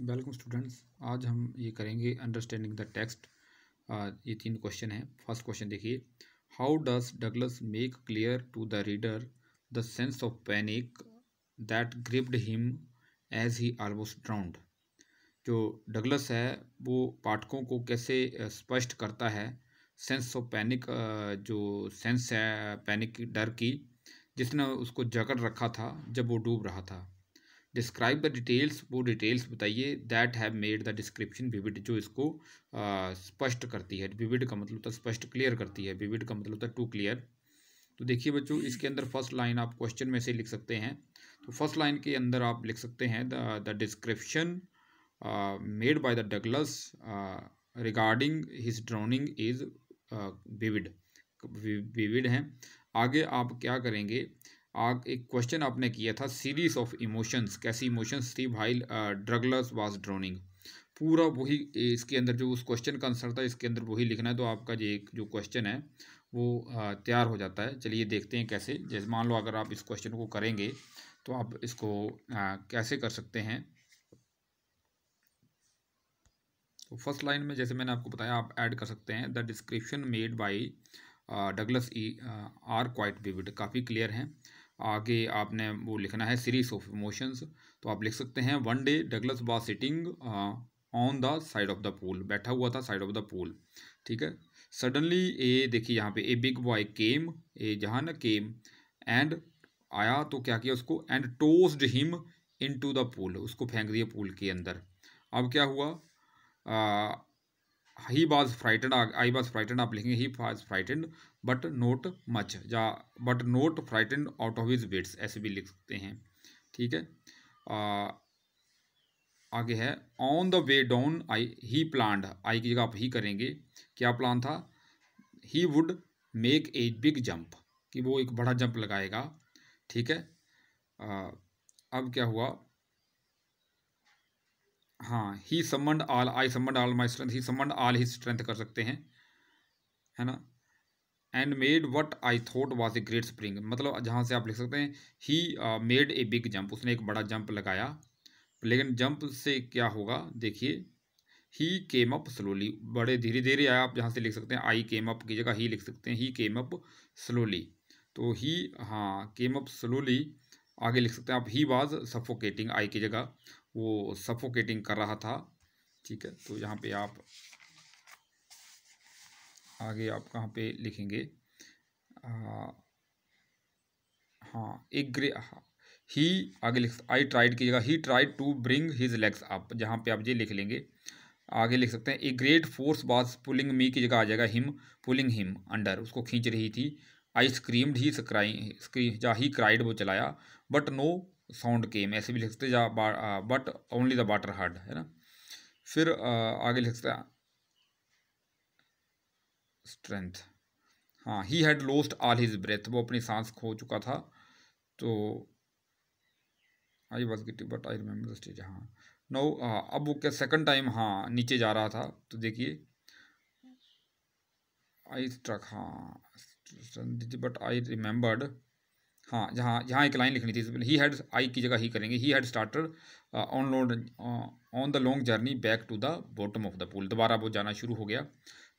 Welcome students आज हम ये करेंगे अंडरस्टैंडिंग द टेक्स्ट ये तीन क्वेश्चन हैं फर्स्ट क्वेश्चन देखिए how does Douglas make clear to the reader the sense of panic that gripped him as he almost drowned जो डगलस है वो पाठकों को कैसे स्पष्ट करता है सेंस ऑफ पैनिक जो सेंस है पैनिक डर की जिसने उसको जकड़ रखा था जब वो डूब रहा था डिस्क्राइब द डिटेल्स वो डिटेल्स बताइए that have made the description vivid जो इसको स्पष्ट करती है विविड का मतलब होता है स्पष्ट क्लियर करती है विविड का मतलब होता है टू क्लियर तो देखिए बच्चों इसके अंदर फर्स्ट लाइन आप क्वेश्चन में से लिख सकते हैं तो फर्स्ट लाइन के अंदर आप लिख सकते हैं the description made by the Douglas regarding his drowning is vivid vivid हैं आगे आप क्या करेंगे आग एक क्वेश्चन आपने किया था सीरीज ऑफ इमोशंस कैसी इमोशंस थी भाई ड्रगलस वाज ड्रोनिंग पूरा वही इसके अंदर जो उस क्वेश्चन का आंसर था इसके अंदर वही लिखना है तो आपका जो एक जो क्वेश्चन है वो uh, तैयार हो जाता है चलिए देखते हैं कैसे जैसे मान लो अगर आप इस क्वेश्चन को करेंगे तो आप इसको uh, कैसे कर सकते हैं तो फर्स्ट लाइन में जैसे मैंने आपको बताया आप ऐड कर सकते हैं the description made by Douglas are quite vivid काफ़ी क्लियर हैं आगे आपने वो लिखना है सीरीज ऑफ इमोशंस तो आप लिख सकते हैं one day Douglas was sitting on the side of the pool बैठा हुआ था साइड ऑफ द पूल ठीक है सडनली ए देखिए यहाँ पे ए बिग बॉय केम ए जहाँ ना केम एंड आया तो क्या किया उसको and tossed him into the pool उसको फेंक दिया पूल के अंदर अब क्या हुआ ही बाज फ्राइटेंड आई बाज फ्राइटेंड आप लिखेंगे ही was frightened but not much या but not frightened out of his wits ऐसे भी लिख सकते हैं ठीक है आ, आगे है on the way down I he plan I की जगह आप ही करेंगे क्या प्लान था he would make a big jump कि वो एक बड़ा जंप लगाएगा ठीक है आ, अब क्या हुआ हाँ he summoned all I summoned all my strength he summoned all he strength कर सकते हैं है ना and made what I thought was a great spring मतलब जहाँ से आप लिख सकते हैं he made a big jump उसने एक बड़ा जंप लगाया लेकिन जंप से क्या होगा देखिए ही केम अप स्लोली बड़े धीरे धीरे आया आप जहाँ से लिख सकते हैं आई केम अप की जगह ही लिख सकते हैं ही केम अप स्लोली तो ही हाँ केम अप स्लोली आगे लिख सकते हैं आप ही वाज सफोकेटिंग आई की जगह वो सफोकेटिंग कर रहा था ठीक है तो यहाँ पे आप आगे आप कहाँ पे लिखेंगे हाँ एक ग्रे हाँ ही आगे लिख आई ट्राइड की जगह he tried to bring his legs up जहाँ पे आप ये लिख लेंगे आगे लिख सकते हैं a great force was pulling me की जगह आ जाएगा हिम पुलिंग हिम अंडर उसको खींच रही थी आई स्क्रीम्ड ही स्क्राई स्क्री जा ही क्राइड वो चलाया बट नो साउंड केम ऐसे भी लिख सकते जा but only the water had है ना फिर आ, आगे लिख सकते हैं स्ट्रेंथ हाँ he had lost all his breath वो अपनी सांस खो चुका था तो I was giddy but I remember stage हाँ नौ अब वो क्या सेकंड टाइम हाँ नीचे जा रहा था तो देखिए आई स्ट्रक हाँ बट आई रिमेंबर्ड हाँ जहाँ जहाँ एक लाइन लिखनी थी ही हैड आई की जगह ही करेंगे he had started on load on the long journey back to the bottom of the pool दोबारा वो जाना शुरू हो गया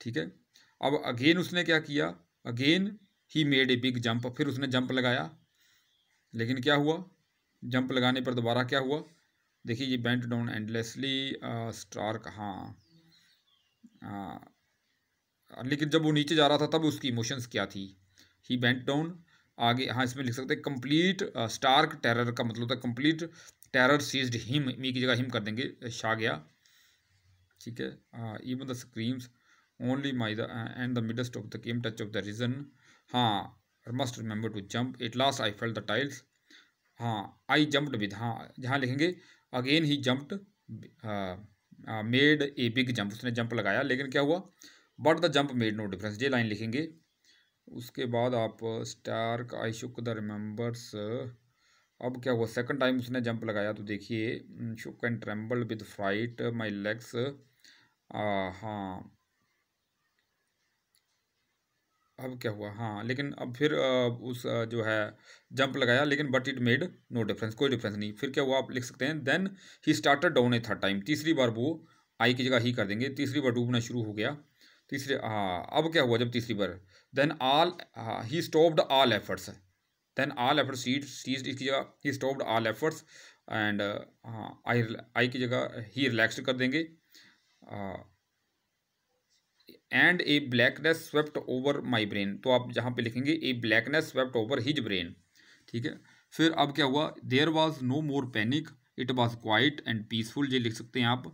ठीक है अब अगेन उसने क्या किया again he made a big jump फिर उसने जंप लगाया लेकिन क्या हुआ जंप लगाने पर दोबारा क्या हुआ देखिए ये बेंट डाउन एंडलेसली स्टार्क हाँ लेकिन जब वो नीचे जा रहा था तब उसकी इमोशंस क्या थी ही बेंट डाउन आगे हाँ इसमें लिख सकते हैं कंप्लीट स्टार्क टेरर का मतलब था complete terror seized him me की जगह हिम कर देंगे शा गया ठीक है even the screams only my the, uh, and the middlest of the came touch of the reason. Ha, huh, must remember to jump. At last I felt the tiles. ha हाँ आई jumped with हाँ जहाँ लिखेंगे again he uh, made a big jump उसने jump लगाया लेकिन क्या हुआ but the jump made no difference ये लाइन लिखेंगे उसके बाद आप स्टार uh, का आई शुक द रिमेंबर्स अब क्या हुआ सेकंड टाइम उसने जंप लगाया तो देखिए shook and tremble with fright my legs हाँ अब क्या हुआ हाँ लेकिन अब फिर उस जो है जंप लगाया लेकिन but it made no difference कोई डिफरेंस नहीं फिर क्या हुआ आप लिख सकते हैं then he started down a third time तीसरी बार वो आई की जगह ही कर देंगे तीसरी बार डूबना शुरू हो गया तीसरे हाँ अब क्या हुआ जब तीसरी बार then all he stopped all efforts then all efforts seat ceased इसकी जगह he stopped all efforts and I I की जगह ही हाँ, रिलैक्स कर देंगे हाँ, and a blackness swept over my brain तो आप जहाँ पे लिखेंगे a blackness swept over his brain ठीक है फिर अब क्या हुआ there was no more panic it was quiet and peaceful ये लिख सकते हैं आप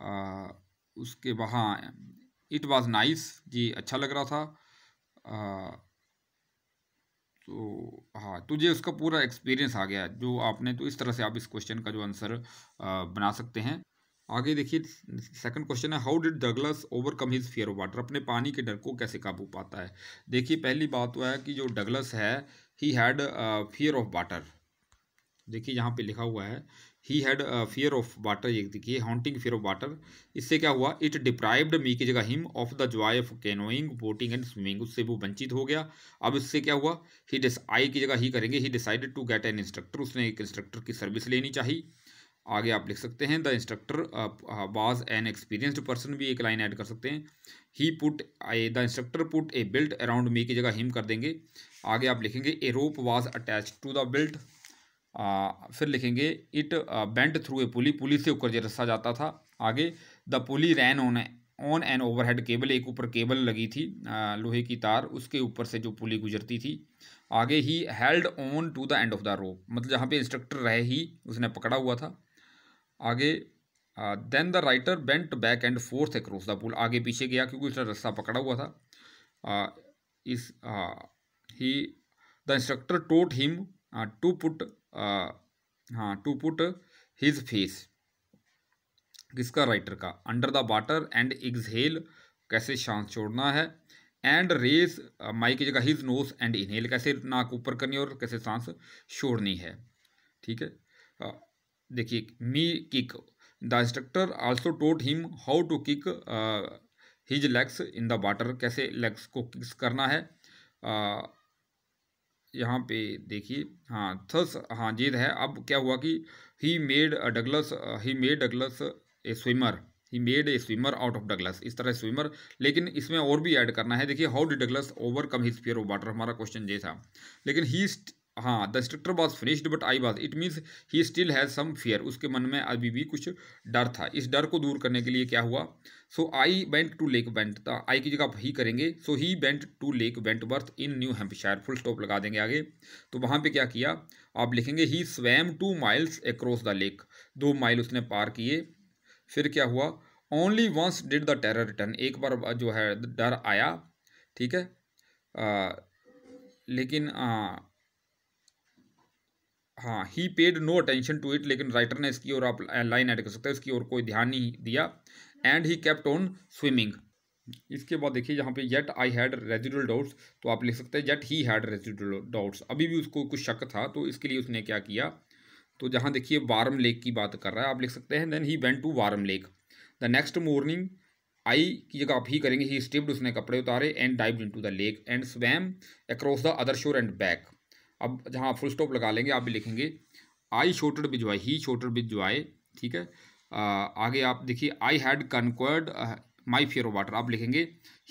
आ, उसके वहाँ इट वॉज नाइस जी अच्छा लग रहा था आ, तो हाँ तो ये उसका पूरा एक्सपीरियंस आ गया जो आपने तो इस तरह से आप इस क्वेश्चन का जो आंसर बना सकते हैं आगे देखिए सेकंड क्वेश्चन है how did Douglas overcome his fear of water अपने पानी के डर को कैसे काबू पाता है देखिए पहली बात वह तो है कि जो डगलस है he had fear of water देखिए यहाँ पे लिखा हुआ है he had fear of water ये देखिए हॉन्टिंग फियर ऑफ वाटर इससे क्या हुआ इट डिप्राइव्ड मी की जगह him of the joy of canoeing boating and swimming उससे वो वंचित हो गया अब इससे क्या हुआ ही आई की जगह ही करेंगे he decided to get an instructor उसने एक इंस्ट्रक्टर की सर्विस लेनी चाहिए आगे आप लिख सकते हैं the instructor was an experienced person भी एक लाइन ऐड कर सकते हैं he put the instructor put a belt around me की जगह हिम कर देंगे आगे आप लिखेंगे a rope was attach to the belt फिर लिखेंगे it went through a pulley pulley से ऊपर जो रस्सा जाता था आगे the pulley ran on on an overhead cable एक ऊपर केबल लगी थी लोहे की तार उसके ऊपर से जो पुली गुजरती थी आगे he held on to the end of the rope मतलब जहाँ पे इंस्ट्रक्टर रहे ही उसने पकड़ा हुआ था आगे then the writer went back and forth across the pool आगे पीछे गया क्योंकि उसने रस्सा पकड़ा हुआ था आ, इस he the instructor taught him to put हाँ टू पुट हिज फेस किसका राइटर का under the water and exhale कैसे सांस छोड़ना है एंड रेस माई की जगह हिज नोस एंड इनहेल कैसे नाक ऊपर करनी और कैसे सांस छोड़नी है ठीक है देखिए me kick the instructor also taught him how to kick his legs in the water कैसे लेग्स को किक्स करना है uh, यहाँ पे देखिए हाँ थस हाँ ये है अब क्या हुआ कि he made Douglas he made Douglas a swimmer he made a swimmer out of Douglas इस तरह स्विमर लेकिन इसमें और भी ऐड करना है देखिए how D Douglas overcome his fear of water हमारा क्वेश्चन ये था लेकिन ही हाँ the instructor was finished but I was it means he still has some fear उसके मन में अभी भी कुछ डर था इस डर को दूर करने के लिए क्या हुआ so I went to Lake Wentworth I की जगह ही करेंगे so he went to Lake Wentworth in New Hampshire full stop लगा देंगे आगे तो वहाँ पे क्या किया आप लिखेंगे he swam two miles across the lake दो माइल उसने पार किए फिर क्या हुआ only once did the terror return एक बार जो है डर आया ठीक है आ, लेकिन आ, हाँ he paid no attention to it लेकिन राइटर ने इसकी और आप लाइन ऐड कर सकते हैं इसकी और कोई ध्यान नहीं दिया and he kept on swimming इसके बाद देखिए यहाँ पे yet I had residual doubts तो आप लिख सकते हैं yet he had residual doubts अभी भी उसको कुछ शक था तो इसके लिए उसने क्या किया तो जहाँ देखिए वारम लेक की बात कर रहा है आप लिख सकते हैं then he went to warm lake the next morning I की जगह आप ही करेंगे ही स्टिप्ड उसने कपड़े उतारे and dive into the lake and swam across the other shore and back अब जहाँ फुल स्टॉप लगा लेंगे आप भी लिखेंगे आई शोटेड विद ही शोटेड विद ठीक है आगे आप देखिए I had conquered my fear of water आप लिखेंगे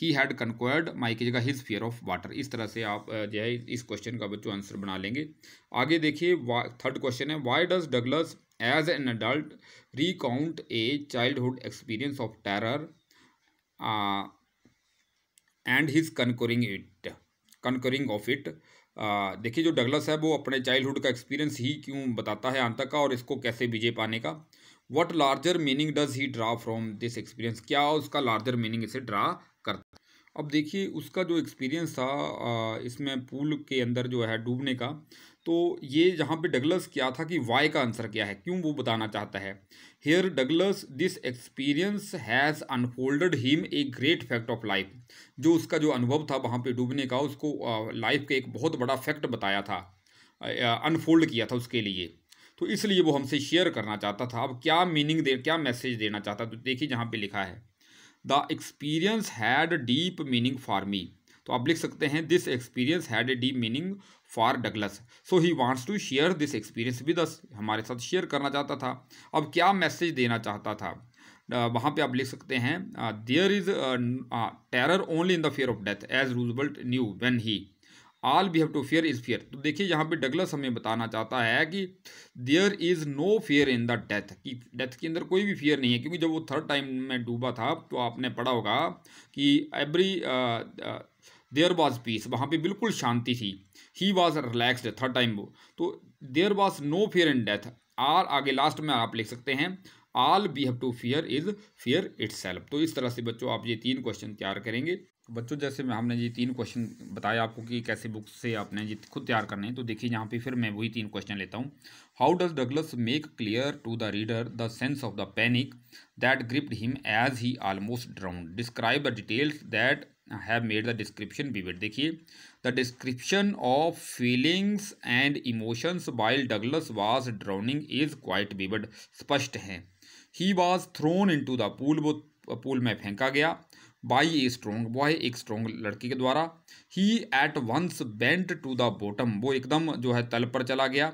ही हैड कनक्वर्ड माई की जगह हिज फियर ऑफ वाटर इस तरह से आप जो है इस क्वेश्चन का बच्चों आंसर बना लेंगे आगे देखिए थर्ड क्वेश्चन है why does Douglas as an adult recount a childhood experience of terror and his conquering it conquering of it देखिए जो डगलस है वो अपने चाइल्डहुड का एक्सपीरियंस ही क्यों बताता है अंत का और इसको कैसे विजय पाने का what larger meaning does he draw from this experience क्या उसका लार्जर मीनिंग इसे ड्रा करता अब देखिए उसका जो एक्सपीरियंस था इसमें पूल के अंदर जो है डूबने का तो ये जहाँ पे डगलस क्या था कि वाई का आंसर क्या है क्यों वो बताना चाहता है here Douglas this experience has unfolded him a great fact of life जो उसका जो अनुभव था वहाँ पे डूबने का उसको लाइफ का एक बहुत बड़ा फैक्ट बताया था अनफोल्ड किया था उसके लिए तो इसलिए वो हमसे शेयर करना चाहता था अब क्या मीनिंग दे क्या मैसेज देना चाहता तो देखिए जहाँ पर लिखा है the experience had deep meaning for me तो आप लिख सकते हैं this experience had a D meaning for Douglas so he wants to share this experience with us हमारे साथ शेयर करना चाहता था अब क्या मैसेज देना चाहता था वहाँ पे आप लिख सकते हैं there is terror only in the fear of death as Roosevelt knew when he all we have to fear is fear तो देखिए यहाँ पे डगलस हमें बताना चाहता है कि there is no fear in the death कि डेथ के अंदर कोई भी फेयर नहीं है क्योंकि जब वो थर्ड टाइम में डूबा था तो आपने पढ़ा होगा कि एवरी देयर वॉज पीस वहाँ पे बिल्कुल शांति थी he was relaxed third time वो तो there was no fear in death आर आगे लास्ट में आप लिख सकते हैं all we have to fear is fear it's तो इस तरह से बच्चों आप ये तीन क्वेश्चन तैयार करेंगे बच्चों जैसे मैं हमने ये तीन क्वेश्चन बताया आपको कि कैसे बुक से आपने ये खुद तैयार करने हैं तो देखिए यहाँ पे फिर मैं वही तीन क्वेश्चन लेता हूँ how does Douglas make clear to the reader the sense of the panic that gripped him as he almost drowned describe the details that have made the description vivid देखिए the description of feelings and emotions while Douglas was drowning is quite vivid स्पष्ट है he was thrown into the pool वो pool में फेंका गया by a strong boy एक strong लड़की के द्वारा ही at once went to the bottom वो एकदम जो है तल पर चला गया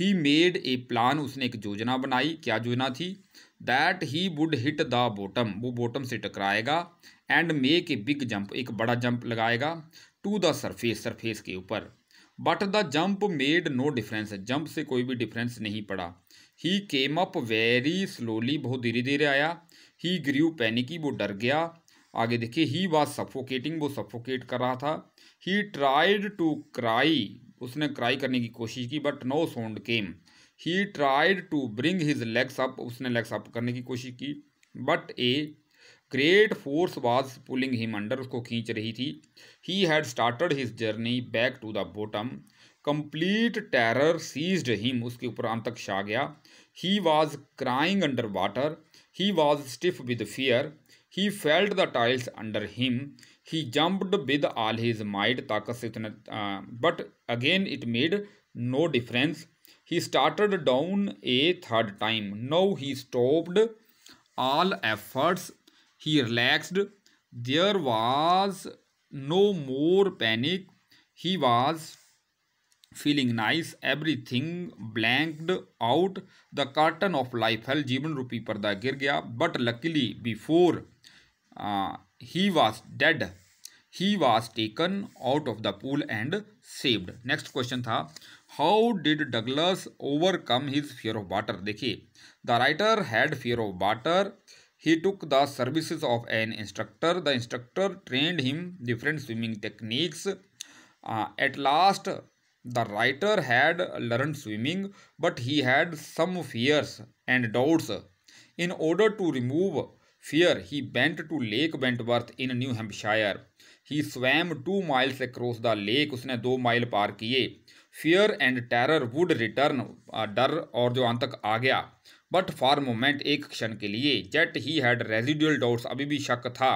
ही मेड ए प्लान उसने एक योजना बनाई क्या योजना थी that he would hit the bottom वो बॉटम से टकराएगा and make a big jump एक बड़ा जंप लगाएगा टू द सरफेस सरफेस के ऊपर but the jump made no difference jump से कोई भी डिफरेंस नहीं पड़ा he came up very slowly बहुत धीरे धीरे आया ही ग्रीव पैनिकी वो डर गया आगे देखिए ही वाज सफोकेटिंग वो सफोकेट कर रहा था ही ट्राइड टू क्राई उसने क्राई करने की कोशिश की but no sound came he tried to bring his legs up उसने लेग्स अप करने की कोशिश की but a great force was pulling him under उसको खींच रही थी he had started his journey back to the bottom complete terror seized him उसके ऊपर अंत तक छा गया he was crying under water he was stiff with fear he felt the tiles under him he jumped with all his might ताकत से उसने but again it made no difference he started down a third time no he stopped all efforts he relaxed there was no more panic he was feeling nice everything blanked out the curtain of life fell जीवन रूपी पर्दा गिर गया but luckily before he was dead he was taken out of the pool and saved next question था how did Douglas overcome his fear of water देखिए the writer had fear of water He took the services of an instructor. The instructor trained him different swimming techniques. Uh, at last, the writer had learned swimming, but he had some fears and doubts. In order to remove fear, he went to Lake Wentworth in New Hampshire. He swam 2 miles across the lake. usne 2 mile paar kiye fear and terror would return uh, dar aur jo antak aa gaya but for moment एक क्षण के लिए yet he had residual doubts अभी भी शक था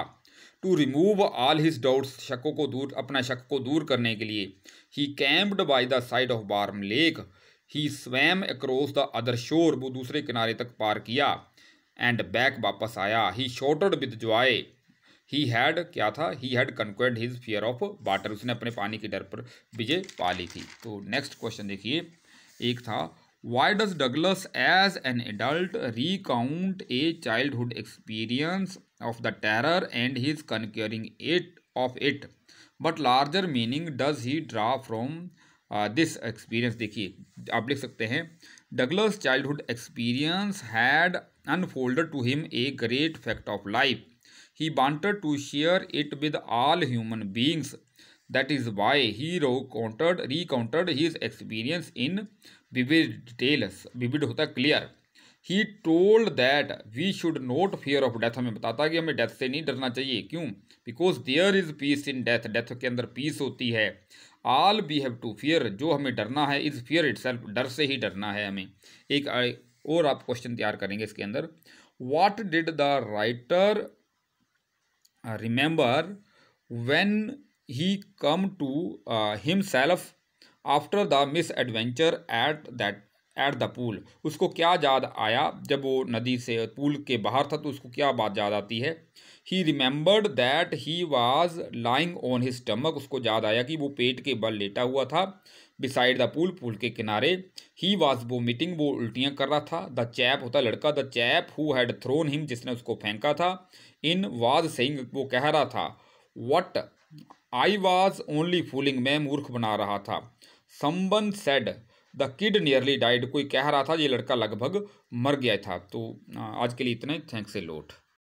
to remove all his doubts शकों को दूर अपना शक को दूर करने के लिए he camped by the side of warm lake he swam across the other shore वो दूसरे किनारे तक पार किया एंड बैक वापस आया he shouted with joy he had क्या था he had conquered his fear of water उसने अपने पानी के डर पर विजय पा ली थी तो नेक्स्ट क्वेश्चन देखिए एक था Why does Douglas as an adult recount a childhood experience of the terror and his conquering it of it? But larger meaning does he draw from uh, this experience? देखिए आप लिख सकते हैं Douglas childhood experience had unfolded to him a great fact of life. He wanted to share it with all human beings. That is why he recounted recounted his experience in vivid details vivid होता है clear he told that we should not fear of death हमें बताता है कि हमें death से नहीं डरना चाहिए क्यों because there is peace in death death के अंदर पीस होती है all we have to fear जो हमें डरना है इज फियर इट डर से ही डरना है हमें एक और आप क्वेश्चन तैयार करेंगे इसके अंदर what did the writer remember when he came to himself after the misadventure at that at the pool उसको क्या याद आया जब वो नदी से पूल के बाहर था तो उसको क्या बात याद आती है he remembered that he was lying on his stomach उसको याद आया कि वो पेट के बल लेटा हुआ था बिसाइड द पूल पूल के किनारे ही वॉज वो मीटिंग वो उल्टियाँ कर रहा था द चैप होता लड़का the chap who had thrown him जिसने उसको फेंका था इन वाज सिंग वो कह रहा था what I was only fooling मैं मूर्ख बना रहा था someone said the kid nearly died कोई कह रहा था ये लड़का लगभग मर गया था तो आज के लिए इतना ही थैंक्स ए लोट